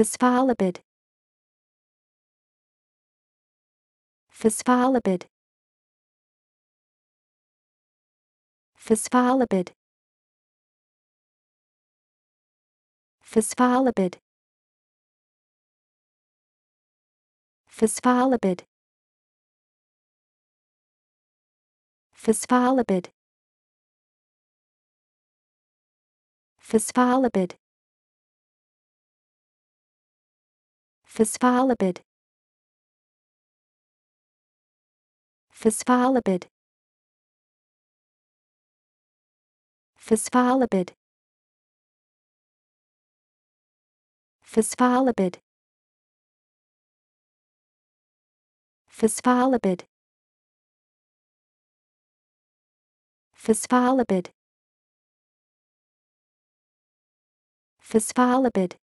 phospholipid phospholipid phospholipid phospholipid phospholipid phospholipid phospholipid phospholipid phospholipid phospholipid phospholipid phospholipid phospholipid phospholipid